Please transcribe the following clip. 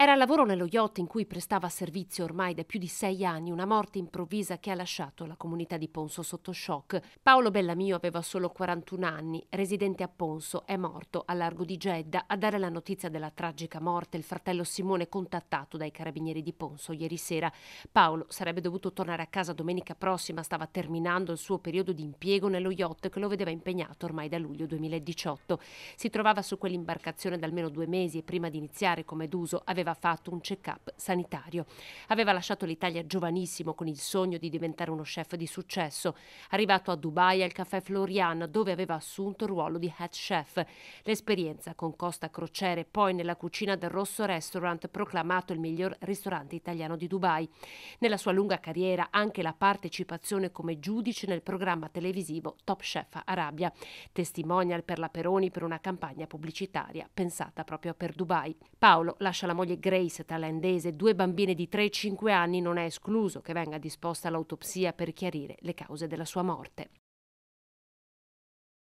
Era al lavoro nello yacht in cui prestava servizio ormai da più di sei anni una morte improvvisa che ha lasciato la comunità di Ponso sotto shock. Paolo Bellamio aveva solo 41 anni, residente a Ponso, è morto a largo di Jeddah. A dare la notizia della tragica morte il fratello Simone contattato dai carabinieri di Ponso ieri sera. Paolo sarebbe dovuto tornare a casa domenica prossima, stava terminando il suo periodo di impiego nello yacht che lo vedeva impegnato ormai da luglio 2018. Si trovava su quell'imbarcazione da almeno due mesi e prima di iniziare come d'uso aveva aveva fatto un check-up sanitario. Aveva lasciato l'Italia giovanissimo con il sogno di diventare uno chef di successo. Arrivato a Dubai al caffè Florian, dove aveva assunto il ruolo di head chef. L'esperienza con Costa Crociere, poi nella cucina del Rosso Restaurant, proclamato il miglior ristorante italiano di Dubai. Nella sua lunga carriera anche la partecipazione come giudice nel programma televisivo Top Chef Arabia, testimonial per la Peroni per una campagna pubblicitaria pensata proprio per Dubai. Paolo lascia la moglie Grace, thailandese, due bambine di 3 e 5 anni, non è escluso che venga disposta l'autopsia per chiarire le cause della sua morte.